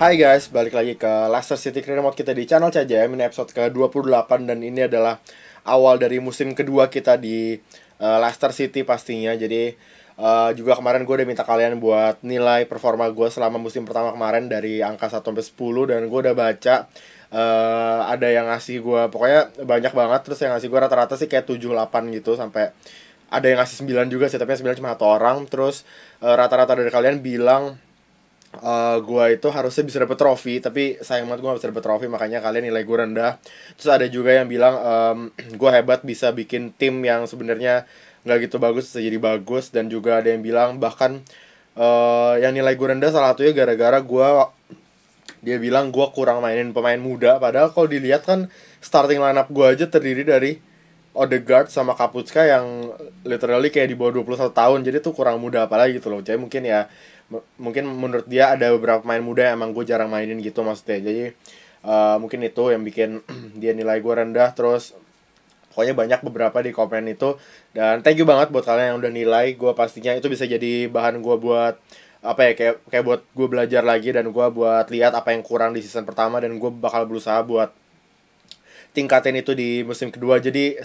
Hai guys, balik lagi ke Leicester City Remote kita di channel CJM Ini episode ke-28 dan ini adalah awal dari musim kedua kita di uh, eh, Leicester City pastinya Jadi uh, juga kemarin gue udah minta kalian buat nilai performa gue selama musim pertama kemarin Dari angka 1 sampai 10 dan gue udah baca uh, Ada yang ngasih gue, pokoknya banyak banget Terus yang ngasih gue rata-rata sih kayak 7-8 gitu sampai ada yang ngasih 9 juga sih, tapi 9 cuma satu orang Terus rata-rata uh, rata -rata dari kalian bilang uh, eh, gue itu harusnya bisa dapet trofi tapi sayang banget gue bisa dapet trofi makanya kalian nilai gue rendah terus ada juga yang bilang um, gue hebat bisa bikin tim yang sebenarnya nggak gitu bagus bisa jadi bagus dan juga ada yang bilang bahkan uh, yang nilai gue rendah salah satunya gara-gara gue dia bilang gue kurang mainin pemain muda padahal kalau dilihat kan starting lineup gue aja terdiri dari Odegaard sama Kapuska yang literally kayak di bawah 21 tahun jadi tuh kurang muda apalagi gitu loh jadi mungkin ya mungkin menurut dia ada beberapa pemain muda yang emang gue jarang mainin gitu maksudnya jadi uh, mungkin itu yang bikin dia nilai gue rendah terus pokoknya banyak beberapa di komen itu dan thank you banget buat kalian yang udah nilai gue pastinya itu bisa jadi bahan gue buat apa ya kayak kayak buat gue belajar lagi dan gue buat lihat apa yang kurang di season pertama dan gue bakal berusaha buat tingkatin itu di musim kedua jadi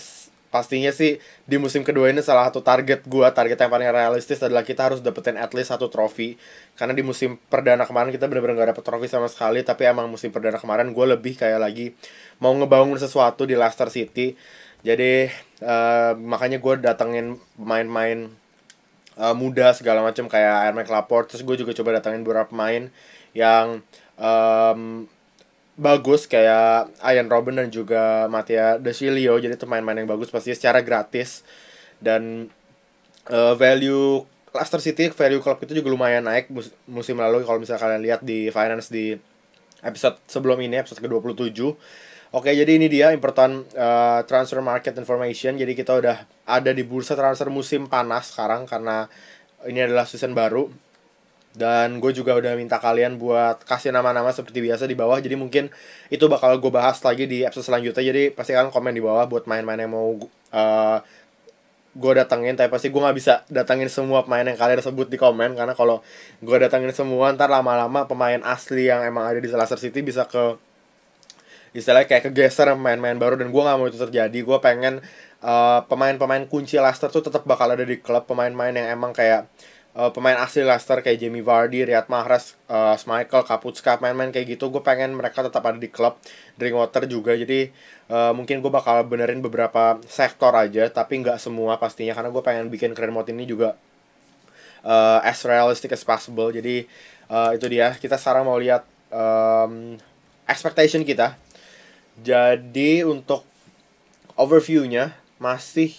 pastinya sih di musim kedua ini salah satu target gue target yang paling realistis adalah kita harus dapetin at least satu trofi karena di musim perdana kemarin kita benar-benar gak dapet trofi sama sekali tapi emang musim perdana kemarin gue lebih kayak lagi mau ngebangun sesuatu di Leicester City jadi uh, makanya gue datengin main-main uh, eh, muda segala macam kayak Aaron Laporte terus gue juga coba datengin beberapa main yang um, bagus kayak Ayan Robin dan juga Matia Desilio jadi itu main-main yang bagus pasti secara gratis dan uh, value Leicester City value klub itu juga lumayan naik musim lalu kalau misalnya kalian lihat di finance di episode sebelum ini episode ke-27 Oke, jadi ini dia important uh, transfer market information. Jadi kita udah ada di bursa transfer musim panas sekarang karena ini adalah season baru. Dan gue juga udah minta kalian buat kasih nama-nama seperti biasa di bawah. Jadi mungkin itu bakal gue bahas lagi di episode selanjutnya. Jadi pasti kalian komen di bawah buat main-main yang mau uh, eh, gue datengin. Tapi pasti gue gak bisa datengin semua pemain yang kalian sebut di komen. Karena kalau gue datengin semua ntar lama-lama pemain asli yang emang ada di Leicester City bisa ke istilahnya kayak kegeser pemain-pemain baru dan gue nggak mau itu terjadi gue pengen eh, pemain-pemain uh, pemain kunci Leicester tuh tetap bakal ada di klub pemain-pemain yang emang kayak uh, pemain asli Leicester kayak Jamie Vardy, Riyad Mahrez, uh, Michael, Kaputska, main-main kayak gitu. Gue pengen mereka tetap ada di klub. Drinkwater juga. Jadi uh, mungkin gue bakal benerin beberapa sektor aja, tapi nggak semua pastinya karena gue pengen bikin keren mode ini juga uh, as realistic as possible. Jadi uh, itu dia. Kita sekarang mau lihat um, expectation kita. Jadi untuk overviewnya masih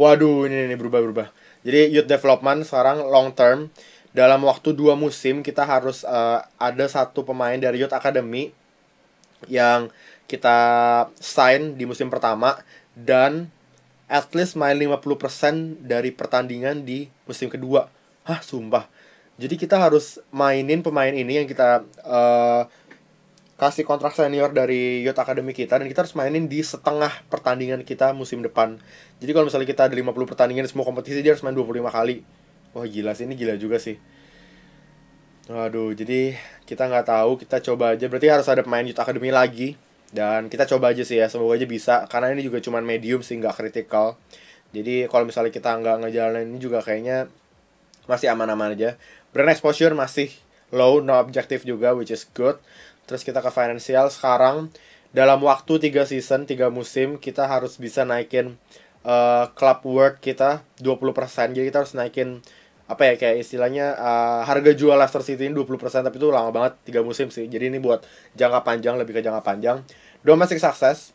Waduh, ini, ini berubah-berubah. Jadi youth development sekarang long term dalam waktu dua musim kita harus uh, ada satu pemain dari youth academy yang kita sign di musim pertama dan at least main 50% dari pertandingan di musim kedua. Hah, sumpah. Jadi kita harus mainin pemain ini yang kita uh, kasih kontrak senior dari youth academy kita dan kita harus mainin di setengah pertandingan kita musim depan. Jadi kalau misalnya kita ada 50 pertandingan semua kompetisi dia harus main 25 kali. Wah gila sih ini gila juga sih. Waduh, jadi kita nggak tahu, kita coba aja. Berarti harus ada pemain Youth Academy lagi. Dan kita coba aja sih ya, semoga aja bisa. Karena ini juga cuman medium sih, nggak kritikal. Jadi kalau misalnya kita nggak ngejalanin ini juga kayaknya masih aman-aman aja. Brand exposure masih low, no objective juga, which is good terus kita ke financial sekarang dalam waktu tiga season tiga musim kita harus bisa naikin uh, club work kita 20% jadi kita harus naikin apa ya kayak istilahnya uh, harga jual Leicester City ini 20% tapi itu lama banget tiga musim sih. Jadi ini buat jangka panjang lebih ke jangka panjang. Domestic success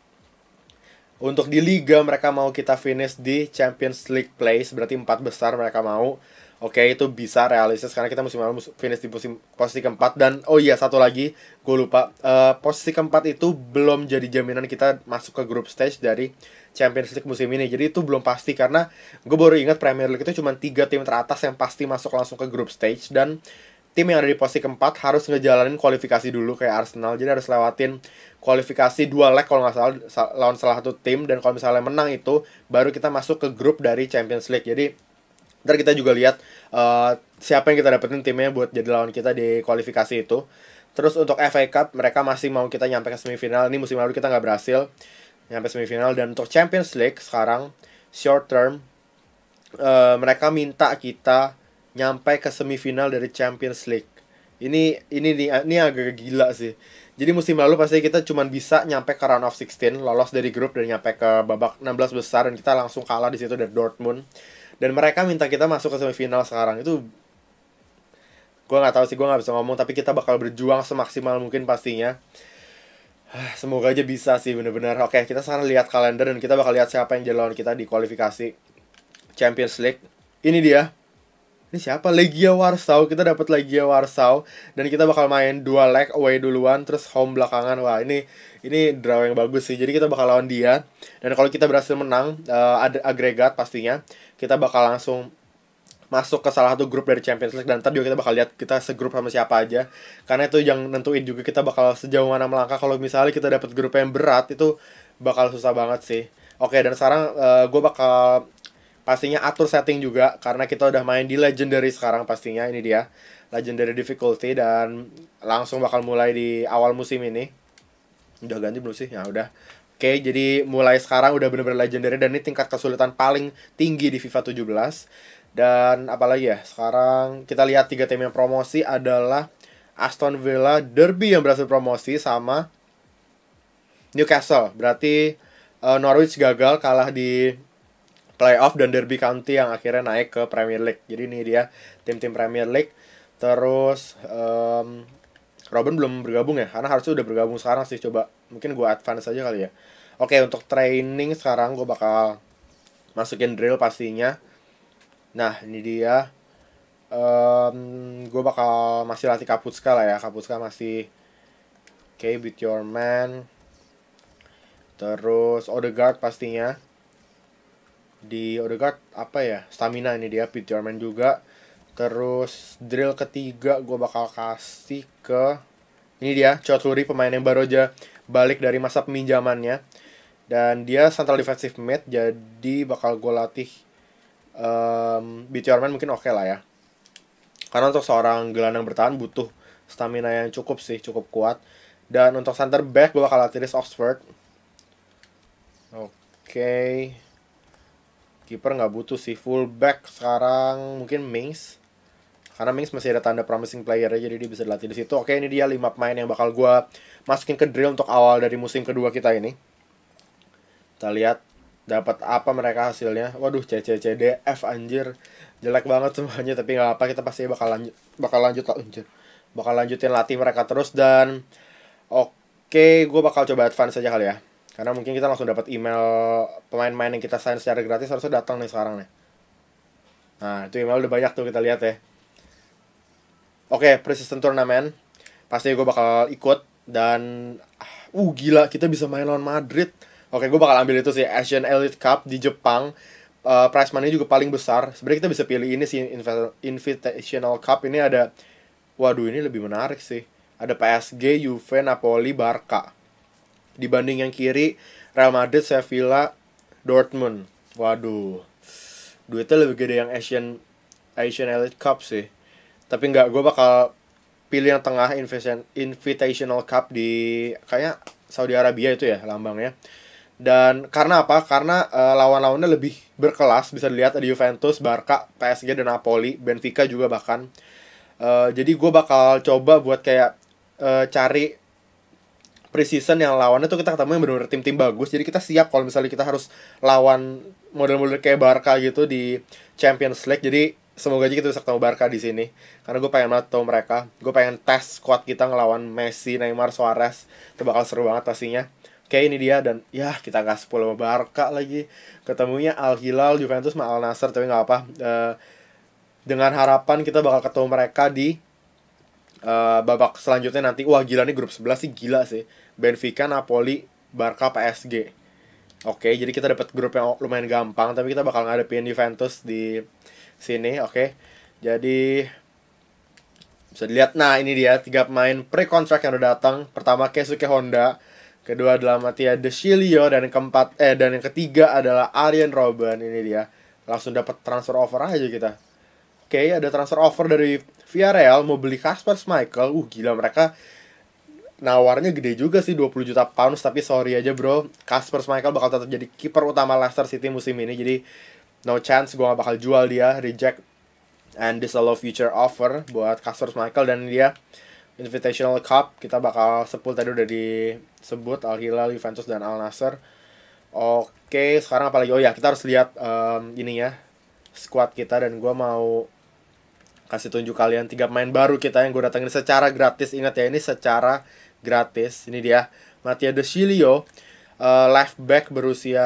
untuk di liga mereka mau kita finish di Champions League place berarti empat besar mereka mau. Oke okay, itu bisa realistis karena kita musim lalu finish di musim posisi keempat dan oh iya satu lagi gue lupa uh, posisi keempat itu belum jadi jaminan kita masuk ke grup stage dari Champions League musim ini jadi itu belum pasti karena gue baru ingat Premier League itu cuma tiga tim teratas yang pasti masuk langsung ke grup stage dan tim yang ada di posisi keempat harus ngejalanin kualifikasi dulu kayak Arsenal jadi harus lewatin kualifikasi dua leg kalau nggak salah lawan salah satu tim dan kalau misalnya menang itu baru kita masuk ke grup dari Champions League jadi ntar kita juga lihat uh, siapa yang kita dapetin timnya buat jadi lawan kita di kualifikasi itu terus untuk FA Cup mereka masih mau kita nyampe ke semifinal ini musim lalu kita nggak berhasil nyampe semifinal dan untuk Champions League sekarang short term uh, mereka minta kita nyampe ke semifinal dari Champions League ini ini ini, ini agak gila sih jadi musim lalu pasti kita cuma bisa nyampe ke round of 16, lolos dari grup dan nyampe ke babak 16 besar dan kita langsung kalah di situ dari Dortmund dan mereka minta kita masuk ke semifinal sekarang itu gue nggak tahu sih gue nggak bisa ngomong tapi kita bakal berjuang semaksimal mungkin pastinya ah, semoga aja bisa sih bener-bener oke kita sekarang lihat kalender dan kita bakal lihat siapa yang jadi kita di kualifikasi Champions League ini dia ini siapa Legia Warsaw kita dapat Legia Warsaw dan kita bakal main dua leg away duluan terus home belakangan wah ini ini draw yang bagus sih jadi kita bakal lawan dia dan kalau kita berhasil menang uh, ada agregat pastinya kita bakal langsung masuk ke salah satu grup dari Champions League dan tadi juga kita bakal lihat kita segrup sama siapa aja karena itu yang nentuin juga kita bakal sejauh mana melangkah kalau misalnya kita dapat grup yang berat itu bakal susah banget sih oke dan sekarang uh, eh, gue bakal Pastinya atur setting juga karena kita udah main di legendary sekarang pastinya ini dia. Legendary difficulty dan langsung bakal mulai di awal musim ini. Udah ganti belum sih? Ya udah. Oke, jadi mulai sekarang udah bener-bener legendary dan ini tingkat kesulitan paling tinggi di FIFA 17. Dan apalagi ya, sekarang kita lihat tiga tim yang promosi adalah Aston Villa, Derby yang berhasil promosi sama Newcastle. Berarti uh, Norwich gagal kalah di playoff dan Derby County yang akhirnya naik ke Premier League. Jadi ini dia tim-tim Premier League. Terus um, Robin belum bergabung ya, karena harusnya udah bergabung sekarang sih. Coba mungkin gue advance aja kali ya. Oke, untuk training sekarang gue bakal masukin drill pastinya. Nah, ini dia. Um, gue bakal masih latih Kapuska lah ya. Kapuska masih... okay, beat your man. Terus Odegaard pastinya di Odegaard apa ya stamina ini dia Pete juga terus drill ketiga gue bakal kasih ke ini dia Chaturi pemain yang baru aja balik dari masa peminjamannya dan dia central defensive mid jadi bakal gue latih um, ehm, Pete mungkin oke okay lah ya karena untuk seorang gelandang bertahan butuh stamina yang cukup sih cukup kuat dan untuk center back gue bakal latih Oxford oke okay kiper nggak butuh sih fullback sekarang mungkin Mings karena Mings masih ada tanda promising player jadi dia bisa dilatih di situ oke ini dia lima pemain yang bakal gue masukin ke drill untuk awal dari musim kedua kita ini kita lihat dapat apa mereka hasilnya waduh CCCDF anjir jelek banget semuanya tapi nggak apa kita pasti bakal lanjut bakal lanjut lah oh, anjir bakal lanjutin latih mereka terus dan oke okay, gue bakal coba advance aja kali ya karena mungkin kita langsung dapat email pemain-pemain yang kita sign secara gratis harusnya datang nih sekarang nih. Nah, itu email udah banyak tuh kita lihat ya. Oke, okay, persistent tournament. Pasti gue bakal ikut dan uh, uh gila kita bisa main lawan Madrid. Oke, okay, gue bakal ambil itu sih Asian Elite Cup di Jepang. Uh, price money juga paling besar. Sebenarnya kita bisa pilih ini sih Invitational Cup ini ada waduh ini lebih menarik sih. Ada PSG, Juve, Napoli, Barca dibanding yang kiri Real Madrid, Sevilla, Dortmund. Waduh. Duitnya lebih gede yang Asian Asian Elite Cup sih. Tapi nggak gue bakal pilih yang tengah Invitational Cup di kayak Saudi Arabia itu ya lambangnya. Dan karena apa? Karena uh, lawan-lawannya lebih berkelas, bisa dilihat ada Juventus, Barca, PSG dan Napoli, Benfica juga bahkan. Uh, jadi gue bakal coba buat kayak uh, cari preseason yang lawannya tuh kita ketemu yang benar-benar tim-tim bagus jadi kita siap kalau misalnya kita harus lawan model-model kayak Barca gitu di Champions League jadi semoga aja kita bisa ketemu Barca di sini karena gue pengen banget tau mereka gue pengen tes squad kita ngelawan Messi Neymar Suarez itu bakal seru banget pastinya Oke ini dia dan ya kita gas sepuluh sama Barca lagi ketemunya Al Hilal Juventus sama Al Nasr tapi nggak apa uh, eh, dengan harapan kita bakal ketemu mereka di uh, babak selanjutnya nanti wah gila nih grup 11 sih gila sih Benfica, Napoli, Barca, PSG. Oke, jadi kita dapat grup yang lumayan gampang, tapi kita bakal ngadepin Juventus di sini, oke. Jadi bisa dilihat nah ini dia tiga pemain pre kontrak yang udah datang. Pertama Kesuke Honda, kedua adalah Mattia De Cilio dan keempat eh dan yang ketiga adalah Arian Robben. Ini dia. Langsung dapat transfer offer aja kita. Oke, ada transfer offer dari Villarreal mau beli Kasper Michael. Uh, gila mereka nawarnya gede juga sih 20 juta pounds tapi sorry aja bro Kasper Michael bakal tetap jadi kiper utama Leicester City musim ini jadi no chance gue gak bakal jual dia reject and this a low future offer buat Kasper Michael dan dia Invitational Cup kita bakal sepul tadi udah disebut Al Hilal Juventus dan Al Nasser Oke, sekarang apalagi? Oh ya, kita harus lihat um, ini ya squad kita dan gue mau kasih tunjuk kalian tiga pemain baru kita yang gue datangin secara gratis. Ingat ya, ini secara gratis. Ini dia Matia De Cilio, uh, eh, left back berusia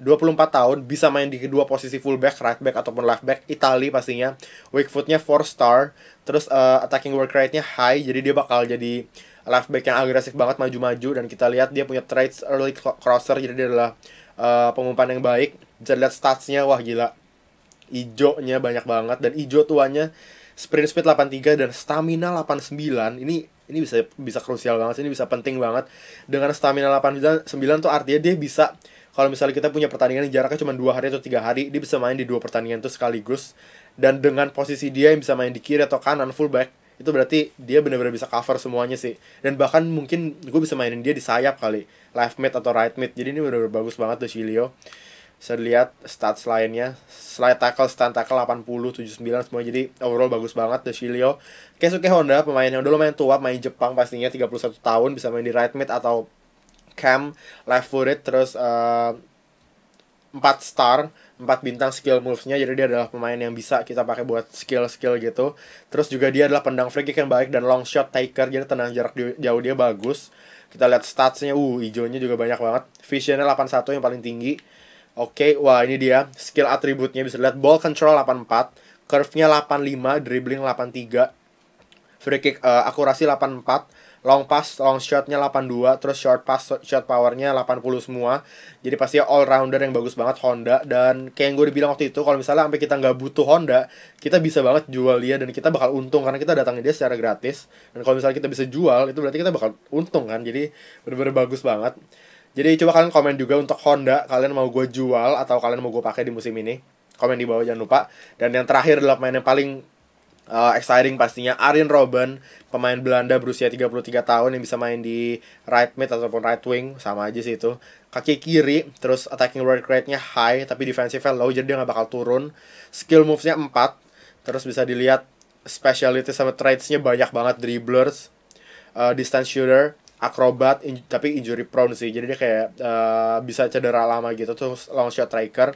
24 tahun, bisa main di kedua posisi full back, right back ataupun left back. Itali pastinya. Weak footnya 4 star, terus uh, attacking work rate-nya high, jadi dia bakal jadi left back yang agresif banget maju-maju dan kita lihat dia punya traits early crosser jadi dia adalah uh, pengumpan yang baik. Bisa lihat stats-nya, wah gila. Ijo-nya banyak banget dan ijo tuanya sprint speed 83 dan stamina 89 ini ini bisa bisa krusial banget ini bisa penting banget dengan stamina 89 sembilan tuh artinya dia bisa kalau misalnya kita punya pertandingan jaraknya cuma dua hari atau tiga hari dia bisa main di dua pertandingan itu sekaligus dan dengan posisi dia yang bisa main di kiri atau kanan fullback itu berarti dia benar-benar bisa cover semuanya sih dan bahkan mungkin gue bisa mainin dia di sayap kali left mid atau right mid jadi ini benar-benar bagus banget tuh Cilio. Saya lihat stats lainnya, slide tackle, stand tackle 80, 79 semua jadi overall bagus banget the Shilio Kesuke Honda pemain yang udah lumayan tua, main Jepang pastinya 31 tahun bisa main di right mid atau cam, left footed terus uh, eh, 4 star, 4 bintang skill movesnya jadi dia adalah pemain yang bisa kita pakai buat skill-skill gitu. Terus juga dia adalah pendang free kick yang baik dan long shot taker jadi tenang jarak jauh dia bagus kita lihat statsnya uh hijaunya juga banyak banget visionnya 81 yang paling tinggi Oke, okay, wah ini dia skill atributnya bisa lihat ball control 84, curve-nya 85, dribbling 83, free kick uh, akurasi 84, long pass, long shot-nya 82, terus short pass, shot power-nya 80 semua. Jadi pasti all rounder yang bagus banget Honda dan kayak yang gue bilang waktu itu kalau misalnya sampai kita nggak butuh Honda, kita bisa banget jual dia dan kita bakal untung karena kita datangnya dia secara gratis. Dan kalau misalnya kita bisa jual, itu berarti kita bakal untung kan. Jadi bener-bener bagus banget. Jadi coba kalian komen juga untuk Honda, kalian mau gue jual atau kalian mau gue pakai di musim ini. Komen di bawah jangan lupa. Dan yang terakhir adalah pemain yang paling uh, exciting pastinya Arjen Robben, pemain Belanda berusia 33 tahun yang bisa main di right mid ataupun right wing, sama aja sih itu. Kaki kiri, terus attacking work rate-nya high tapi defensive-nya low jadi dia nggak bakal turun. Skill moves-nya 4. Terus bisa dilihat speciality sama traits-nya banyak banget dribblers, uh, distance shooter, akrobat in, tapi injury prone sih jadi dia kayak uh, bisa cedera lama gitu tuh long shot striker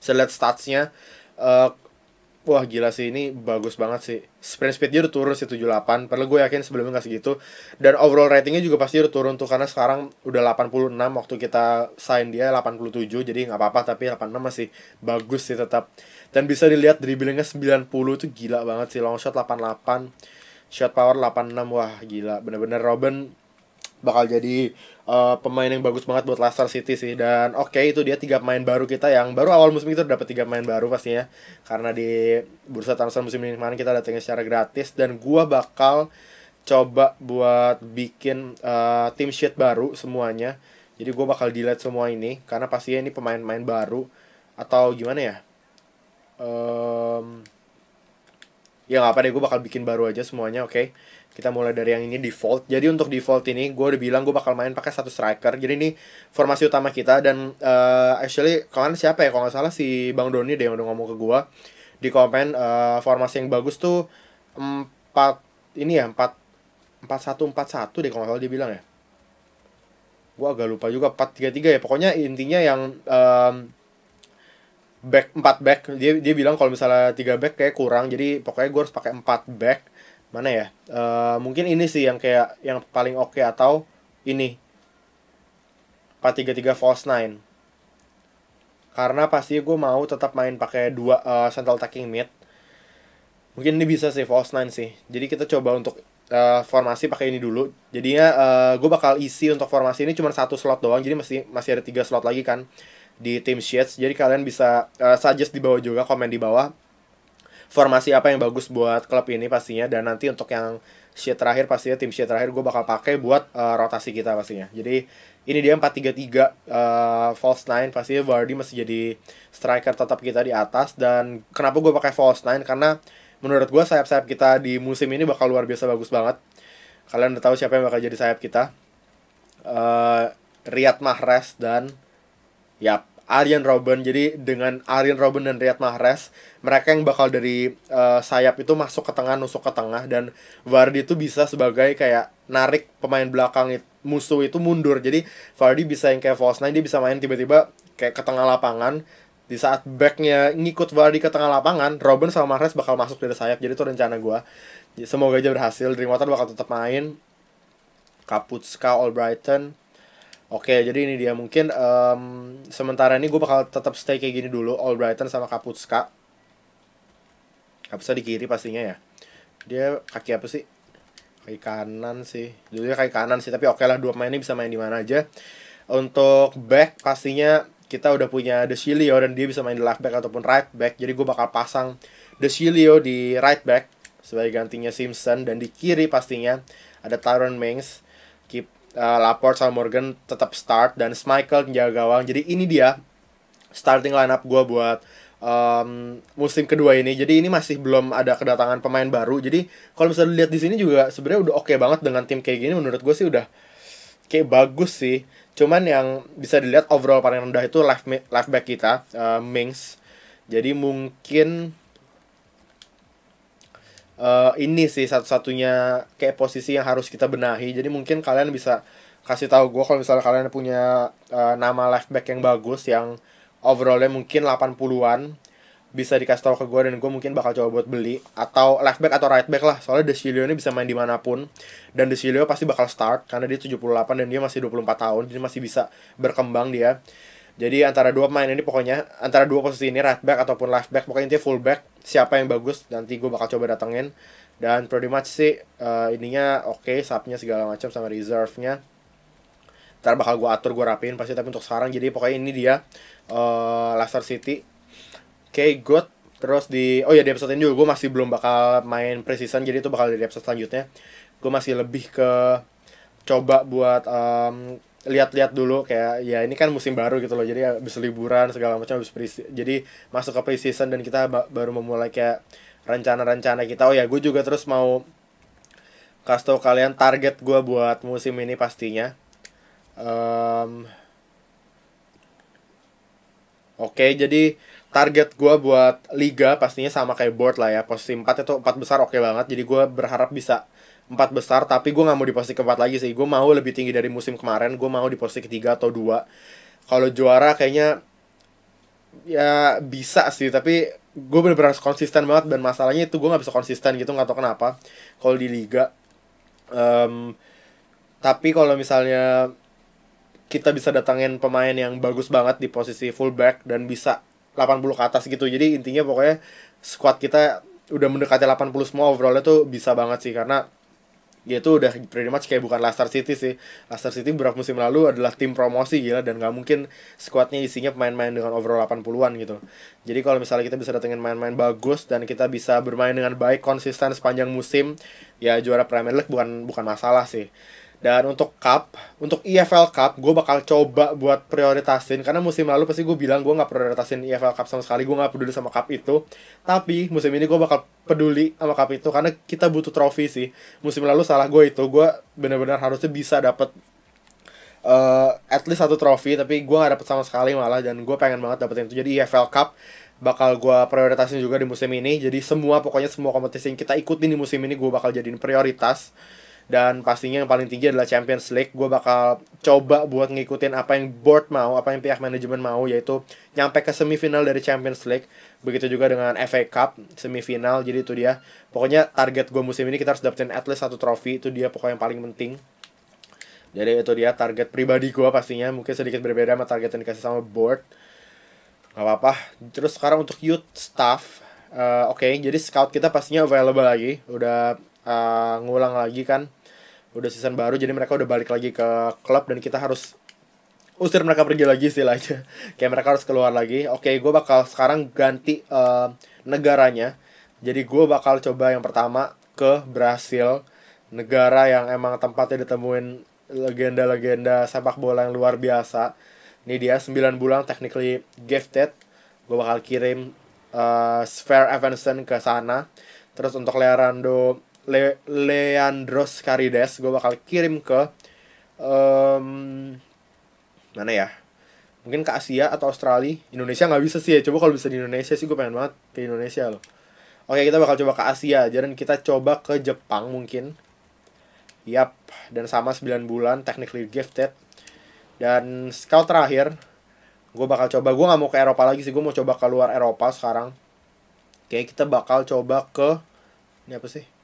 saya statsnya uh, wah gila sih ini bagus banget sih sprint speed dia udah turun sih 78 padahal gue yakin sebelumnya nggak segitu dan overall ratingnya juga pasti udah turun tuh karena sekarang udah 86 waktu kita sign dia 87 jadi nggak apa-apa tapi 86 masih bagus sih tetap dan bisa dilihat dribblingnya 90 itu gila banget sih long shot 88 shot power 86 wah gila bener-bener Robin bakal jadi uh, pemain yang bagus banget buat Leicester City sih dan oke okay, itu dia tiga pemain baru kita yang baru awal musim itu dapat tiga pemain baru pastinya karena di bursa transfer musim ini kemarin kita datangnya secara gratis dan gua bakal coba buat bikin uh, eh, tim sheet baru semuanya jadi gua bakal delete semua ini karena pastinya ini pemain-pemain baru atau gimana ya um, ya nggak apa deh gue bakal bikin baru aja semuanya oke okay? kita mulai dari yang ini default jadi untuk default ini gue udah bilang gue bakal main pakai satu striker jadi ini formasi utama kita dan uh, actually kalian siapa ya kalau nggak salah si bang doni deh yang udah ngomong ke gue di komen uh, formasi yang bagus tuh empat ini ya empat empat satu empat satu deh kalau nggak salah dia bilang ya gue agak lupa juga empat tiga tiga ya pokoknya intinya yang um, back empat back dia dia bilang kalau misalnya tiga back kayak kurang jadi pokoknya gue harus pakai empat back mana ya uh, mungkin ini sih yang kayak yang paling oke okay, atau ini tiga tiga false nine karena pasti gue mau tetap main pakai dua uh, central attacking mid mungkin ini bisa sih false nine sih jadi kita coba untuk uh, formasi pakai ini dulu jadinya uh, gue bakal isi untuk formasi ini cuma satu slot doang jadi masih masih ada tiga slot lagi kan di tim Sheets. Jadi kalian bisa uh, suggest di bawah juga, komen di bawah formasi apa yang bagus buat klub ini pastinya dan nanti untuk yang sheet terakhir pastinya tim sheet terakhir gue bakal pakai buat uh, rotasi kita pastinya. Jadi ini dia empat tiga tiga uh, false nine pastinya Vardy masih jadi striker tetap kita di atas dan kenapa gue pakai false nine karena menurut gue sayap-sayap kita di musim ini bakal luar biasa bagus banget. Kalian udah tahu siapa yang bakal jadi sayap kita. Uh, Riyad Mahrez dan Yap, Aryan Robben. Jadi dengan Aryan Robben dan Riyad Mahrez, mereka yang bakal dari uh, sayap itu masuk ke tengah, nusuk ke tengah dan Vardy itu bisa sebagai kayak narik pemain belakang itu, musuh itu mundur. Jadi Vardy bisa yang kayak false nine, dia bisa main tiba-tiba kayak ke tengah lapangan. Di saat backnya ngikut Vardy ke tengah lapangan, Robin sama Mahrez bakal masuk dari sayap. Jadi itu rencana gue. Semoga aja berhasil. Drinkwater bakal tetap main. Kaputska, Albrighton, Oke, jadi ini dia mungkin um, sementara ini gue bakal tetap stay kayak gini dulu, All Brighton sama Kaputska. Kaputska di kiri pastinya ya. Dia kaki apa sih? Kaki kanan sih. Jadi kaki kanan sih, tapi oke okay lah dua pemain ini bisa main di mana aja. Untuk back pastinya kita udah punya the Silio dan dia bisa main di left back ataupun right back. Jadi gue bakal pasang the Silio di right back sebagai gantinya Simpson dan di kiri pastinya ada Tyron Mings. Keep uh, Laporte sama Morgan tetap start dan Michael menjaga gawang. Jadi ini dia starting lineup gue buat um, musim kedua ini. Jadi ini masih belum ada kedatangan pemain baru. Jadi kalau misalnya lihat di sini juga sebenarnya udah oke okay banget dengan tim kayak gini menurut gue sih udah kayak bagus sih. Cuman yang bisa dilihat overall paling rendah itu left left back kita uh, Mings. Jadi mungkin uh, ini sih satu-satunya kayak posisi yang harus kita benahi. Jadi mungkin kalian bisa kasih tahu gue kalau misalnya kalian punya uh, nama left back yang bagus yang overallnya mungkin 80-an bisa dikasih tahu ke gue dan gue mungkin bakal coba buat beli atau left back atau right back lah soalnya Desilio ini bisa main dimanapun dan Desilio pasti bakal start karena dia 78 dan dia masih 24 tahun jadi masih bisa berkembang dia jadi antara dua pemain ini pokoknya antara dua posisi ini right back ataupun left back pokoknya intinya full back siapa yang bagus nanti gue bakal coba datengin dan pretty much sih uh, ininya oke okay, subnya segala macam sama reserve-nya ntar bakal gue atur gue rapiin pasti tapi untuk sekarang jadi pokoknya ini dia uh, Leicester City oke okay, good terus di oh ya di episode ini juga gue masih belum bakal main precision jadi itu bakal di episode selanjutnya gue masih lebih ke coba buat um, lihat-lihat dulu kayak ya ini kan musim baru gitu loh jadi habis liburan segala macam habis pre jadi masuk ke pre season dan kita baru memulai kayak rencana-rencana kita oh ya gue juga terus mau kasih tau kalian target gue buat musim ini pastinya um, oke okay, jadi target gue buat liga pastinya sama kayak board lah ya posisi empat itu empat besar oke okay banget jadi gue berharap bisa empat besar tapi gue nggak mau di posisi keempat lagi sih gue mau lebih tinggi dari musim kemarin gue mau di posisi ketiga atau dua kalau juara kayaknya ya bisa sih tapi gue bener-bener konsisten banget dan masalahnya itu gue nggak bisa konsisten gitu nggak tau kenapa kalau di liga um, tapi kalau misalnya kita bisa datangin pemain yang bagus banget di posisi fullback dan bisa 80 ke atas gitu jadi intinya pokoknya squad kita udah mendekati 80 semua overallnya tuh bisa banget sih karena dia tuh udah pretty much kayak bukan Leicester City sih. Leicester City beberapa musim lalu adalah tim promosi gila dan nggak mungkin skuadnya isinya pemain-pemain dengan overall 80-an gitu. Jadi kalau misalnya kita bisa datengin main-main bagus dan kita bisa bermain dengan baik konsisten sepanjang musim, ya juara Premier League bukan bukan masalah sih. Dan untuk cup, untuk EFL Cup, gue bakal coba buat prioritasin. Karena musim lalu pasti gue bilang gue gak prioritasin EFL Cup sama sekali. Gue gak peduli sama cup itu. Tapi musim ini gue bakal peduli sama cup itu. Karena kita butuh trofi sih. Musim lalu salah gue itu. Gue bener-bener harusnya bisa dapet uh, at least satu trofi. Tapi gue gak dapet sama sekali malah. Dan gue pengen banget dapetin itu. Jadi EFL Cup bakal gue prioritasin juga di musim ini. Jadi semua, pokoknya semua kompetisi yang kita ikutin di musim ini gue bakal jadiin prioritas dan pastinya yang paling tinggi adalah Champions League gue bakal coba buat ngikutin apa yang board mau apa yang pihak manajemen mau yaitu nyampe ke semifinal dari Champions League begitu juga dengan FA Cup semifinal jadi itu dia pokoknya target gue musim ini kita harus dapetin at least satu trofi itu dia pokoknya yang paling penting jadi itu dia target pribadi gue pastinya mungkin sedikit berbeda sama target yang dikasih sama board nggak apa-apa terus sekarang untuk youth staff uh, oke okay, jadi scout kita pastinya available lagi udah uh, ngulang lagi kan udah season baru jadi mereka udah balik lagi ke klub dan kita harus usir mereka pergi lagi sih aja kayak mereka harus keluar lagi oke gue bakal sekarang ganti uh, negaranya jadi gue bakal coba yang pertama ke Brasil negara yang emang tempatnya ditemuin legenda-legenda sepak bola yang luar biasa ini dia 9 bulan technically gifted gue bakal kirim uh, eh, Sphere Evanson ke sana terus untuk Leandro Le Leandros Carides gue bakal kirim ke um, mana ya mungkin ke Asia atau Australia Indonesia nggak bisa sih ya coba kalau bisa di Indonesia sih gue pengen banget ke Indonesia loh oke kita bakal coba ke Asia jadi kita coba ke Jepang mungkin yap dan sama 9 bulan technically gifted dan scout terakhir gue bakal coba gue nggak mau ke Eropa lagi sih gue mau coba keluar Eropa sekarang oke kita bakal coba ke ini apa sih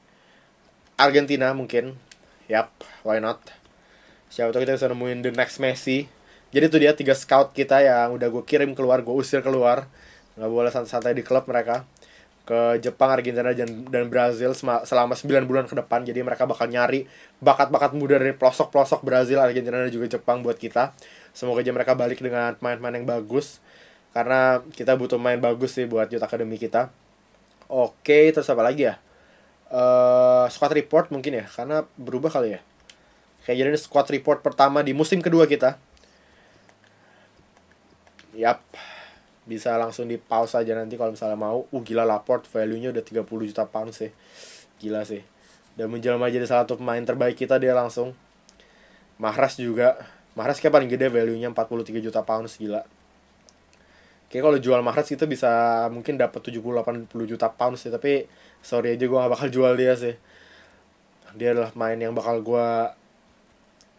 Argentina mungkin. Yap, why not? Siapa tahu kita bisa nemuin the next Messi. Jadi itu dia tiga scout kita yang udah gue kirim keluar, gue usir keluar. Nggak boleh santai-santai di klub mereka. Ke Jepang, Argentina, dan, dan Brazil selama 9 bulan ke depan. Jadi mereka bakal nyari bakat-bakat muda dari pelosok-pelosok Brazil, Argentina, dan juga Jepang buat kita. Semoga aja mereka balik dengan main-main yang bagus. Karena kita butuh main bagus sih buat youth academy kita. Oke, terus apa lagi ya? uh, squad report mungkin ya karena berubah kali ya kayak jadi squad report pertama di musim kedua kita yap bisa langsung di pause aja nanti kalau misalnya mau uh gila lapor, value-nya udah 30 juta pound sih gila sih dan menjelma jadi salah satu pemain terbaik kita dia langsung Mahras juga Mahras kayak paling gede value-nya 43 juta pound gila kayak kalau jual Mahrez kita bisa mungkin dapat 70-80 juta pound sih tapi sorry aja gue gak bakal jual dia sih dia adalah main yang bakal gue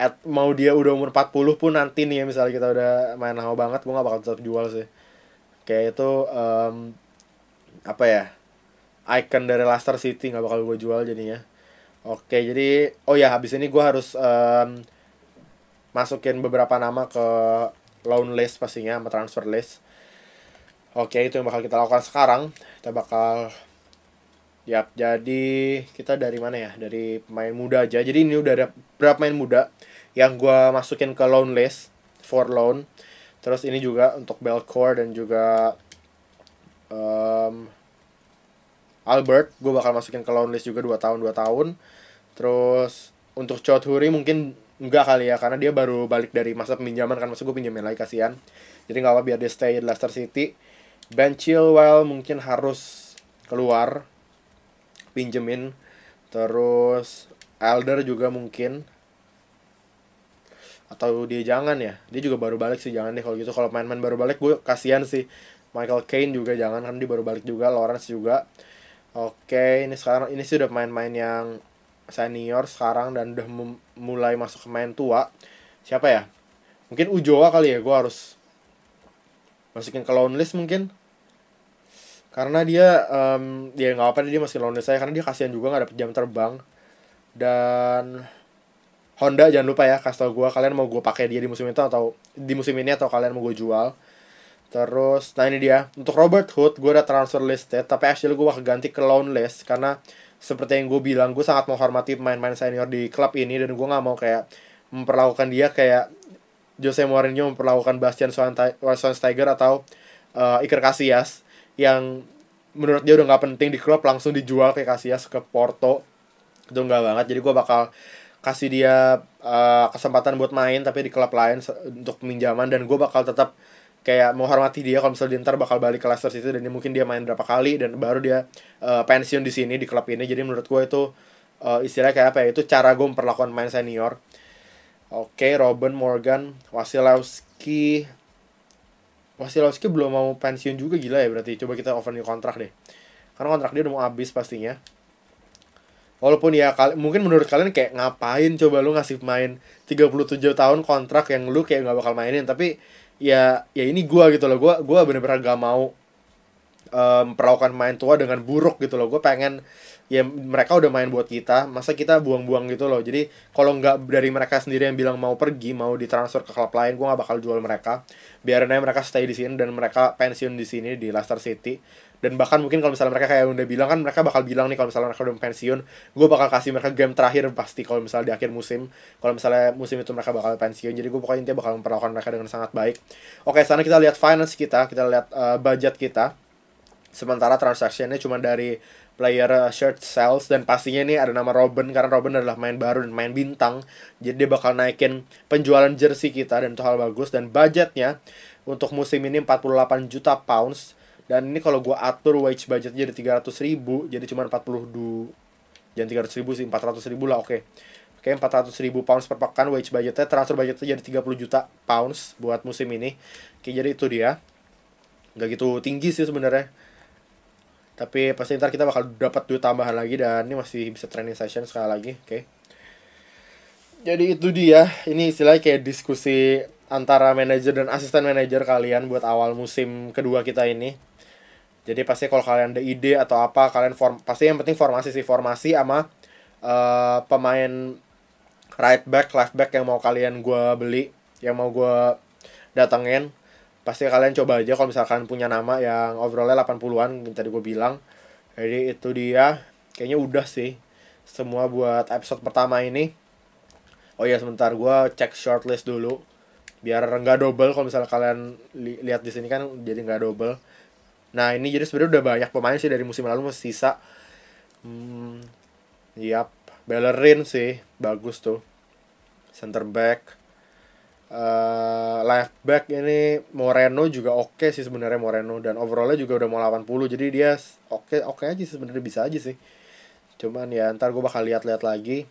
at mau dia udah umur 40 pun nanti nih ya misalnya kita udah main lama banget gue gak bakal tetap jual sih kayak itu um, apa ya icon dari Leicester City gak bakal gue jual jadinya oke jadi oh ya habis ini gue harus um, masukin beberapa nama ke loan list pastinya sama transfer list Oke, itu yang bakal kita lakukan sekarang. Kita bakal Yap, jadi kita dari mana ya? Dari pemain muda aja. Jadi ini udah ada berapa pemain muda yang gua masukin ke loan list for loan. Terus ini juga untuk Belcore dan juga um, Albert, gue bakal masukin ke loan list juga 2 tahun 2 tahun. Terus untuk Choudhury mungkin enggak kali ya karena dia baru balik dari masa pinjaman kan Masuk gue pinjamin lagi kasihan. Jadi nggak apa biar dia stay di Leicester City Ben Chilwell mungkin harus keluar pinjemin terus Elder juga mungkin atau dia jangan ya dia juga baru balik sih jangan deh kalau gitu kalau main-main baru balik gue kasihan sih Michael Kane juga jangan kan dia baru balik juga Lawrence juga oke ini sekarang ini sih udah main-main yang senior sekarang dan udah mulai masuk ke main tua siapa ya mungkin Ujoa kali ya gue harus masukin ke loan list mungkin karena dia um, dia ya nggak apa-apa dia masih list saya karena dia kasihan juga nggak dapet jam terbang dan Honda jangan lupa ya kasih tau gue kalian mau gue pakai dia di musim itu atau di musim ini atau kalian mau gue jual terus nah ini dia untuk Robert Hood gue udah transfer listed ya, tapi actually gue bakal ganti ke loan list karena seperti yang gue bilang gue sangat menghormati pemain-pemain senior di klub ini dan gue nggak mau kayak memperlakukan dia kayak Jose Mourinho memperlakukan Bastian Schweinsteiger atau uh, Iker Casillas yang menurut dia udah nggak penting di klub langsung dijual ke Casillas ke Porto itu nggak banget jadi gue bakal kasih dia uh, kesempatan buat main tapi di klub lain untuk pinjaman dan gue bakal tetap kayak menghormati dia kalau misalnya ntar bakal balik ke Leicester City dan mungkin dia main berapa kali dan baru dia uh, pensiun di sini di klub ini jadi menurut gue itu uh, istilahnya kayak apa ya itu cara gue memperlakukan main senior Oke, Robin Morgan, Wasilowski, Wasilowski belum mau pensiun juga gila ya berarti. Coba kita over new kontrak deh. Karena kontrak dia udah mau habis pastinya. Walaupun ya kali, mungkin menurut kalian kayak ngapain coba lu ngasih main 37 tahun kontrak yang lu kayak nggak bakal mainin tapi ya ya ini gua gitu loh. Gua gua bener-bener gak mau memperlakukan um, main tua dengan buruk gitu loh gue pengen ya mereka udah main buat kita masa kita buang-buang gitu loh jadi kalau nggak dari mereka sendiri yang bilang mau pergi mau ditransfer ke klub lain gue nggak bakal jual mereka biarin aja mereka stay di sini dan mereka pensiun di sini di Leicester City dan bahkan mungkin kalau misalnya mereka kayak udah bilang kan mereka bakal bilang nih kalau misalnya mereka udah pensiun gue bakal kasih mereka game terakhir pasti kalau misalnya di akhir musim kalau misalnya musim itu mereka bakal pensiun jadi gue pokoknya intinya bakal memperlakukan mereka dengan sangat baik oke sana kita lihat finance kita kita lihat uh, budget kita Sementara transaksinya cuma dari player uh, shirt sales dan pastinya ini ada nama Robin karena Robin adalah main baru dan main bintang. Jadi dia bakal naikin penjualan jersey kita dan itu hal bagus dan budgetnya untuk musim ini 48 juta pounds dan ini kalau gue atur wage budget jadi 300 ribu jadi cuma 42 jangan 300 ribu sih 400 ribu lah oke okay. Oke, okay, 400 ribu pounds per pekan wage budgetnya, transfer budgetnya jadi 30 juta pounds buat musim ini. Oke, okay, jadi itu dia. Nggak gitu tinggi sih sebenarnya. Tapi pasti ntar kita bakal dapat duit tambahan lagi dan ini masih bisa training session sekali lagi, oke. Okay? Jadi itu dia, ini istilahnya kayak diskusi antara manajer dan asisten manajer kalian buat awal musim kedua kita ini. Jadi pasti kalau kalian ada ide atau apa, kalian form pasti yang penting formasi sih, formasi sama uh, pemain right back, left back yang mau kalian gue beli, yang mau gue datengin pasti kalian coba aja kalau misalkan punya nama yang overallnya 80-an tadi gue bilang jadi itu dia kayaknya udah sih semua buat episode pertama ini oh ya sebentar gue cek shortlist dulu biar nggak double kalau misalnya kalian li lihat di sini kan jadi nggak double nah ini jadi sebenarnya udah banyak pemain sih dari musim lalu masih sisa hmm, yap Bellerin sih bagus tuh center back Eh, left back ini Moreno juga oke okay sih sebenarnya Moreno dan overallnya juga udah mau 80 jadi dia oke okay, oke okay aja sebenarnya bisa aja sih cuman ya ntar gue bakal lihat-lihat lagi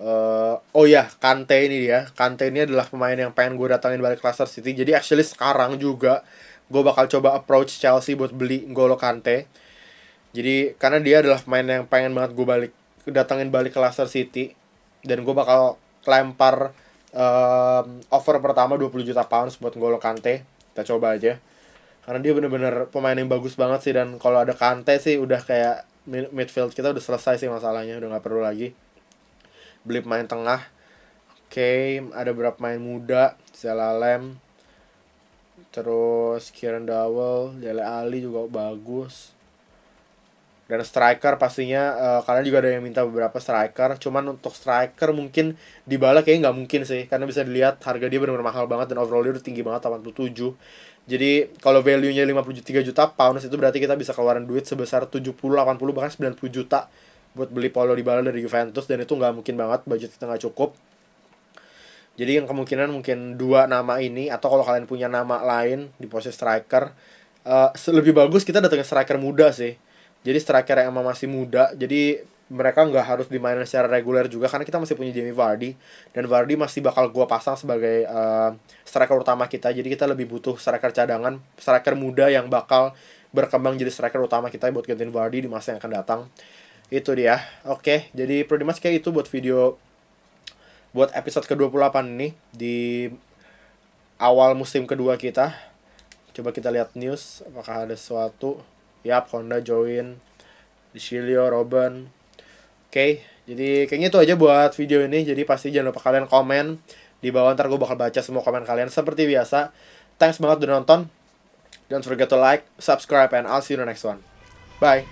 uh, oh ya yeah, Kante ini dia Kante ini adalah pemain yang pengen gue datangin balik Leicester City jadi actually sekarang juga gue bakal coba approach Chelsea buat beli Golo Kante jadi karena dia adalah pemain yang pengen banget gue balik datangin balik ke Leicester City dan gue bakal lempar um, offer pertama 20 juta pounds buat Ngolo Kante kita coba aja karena dia bener-bener pemain yang bagus banget sih dan kalau ada Kante sih udah kayak midfield kita udah selesai sih masalahnya udah nggak perlu lagi beli pemain tengah oke okay, ada berapa pemain muda Zalalem terus Kieran Dowell Dele Ali juga bagus dan striker pastinya uh, eh, kalian juga ada yang minta beberapa striker cuman untuk striker mungkin di bala kayaknya nggak mungkin sih karena bisa dilihat harga dia benar-benar mahal banget dan overall dia udah tinggi banget 87 jadi kalau value-nya 53 juta pounds itu berarti kita bisa keluaran duit sebesar 70, 80, bahkan 90 juta buat beli Paulo balik dari Juventus dan itu nggak mungkin banget budget kita nggak cukup jadi yang kemungkinan mungkin dua nama ini atau kalau kalian punya nama lain di posisi striker uh, lebih bagus kita datangin striker muda sih jadi striker yang emang masih muda jadi mereka nggak harus dimainin secara reguler juga karena kita masih punya Jamie Vardy dan Vardy masih bakal gua pasang sebagai uh, striker utama kita jadi kita lebih butuh striker cadangan striker muda yang bakal berkembang jadi striker utama kita buat gantiin Vardy di masa yang akan datang itu dia oke jadi pretty much kayak itu buat video buat episode ke-28 ini di awal musim kedua kita coba kita lihat news apakah ada sesuatu Yap, Honda join, Silio, Robin. Oke, okay, jadi kayaknya itu aja buat video ini. Jadi pasti jangan lupa kalian komen di bawah ntar gue bakal baca semua komen kalian seperti biasa. Thanks banget udah nonton. Don't forget to like, subscribe, and I'll see you in the next one. Bye.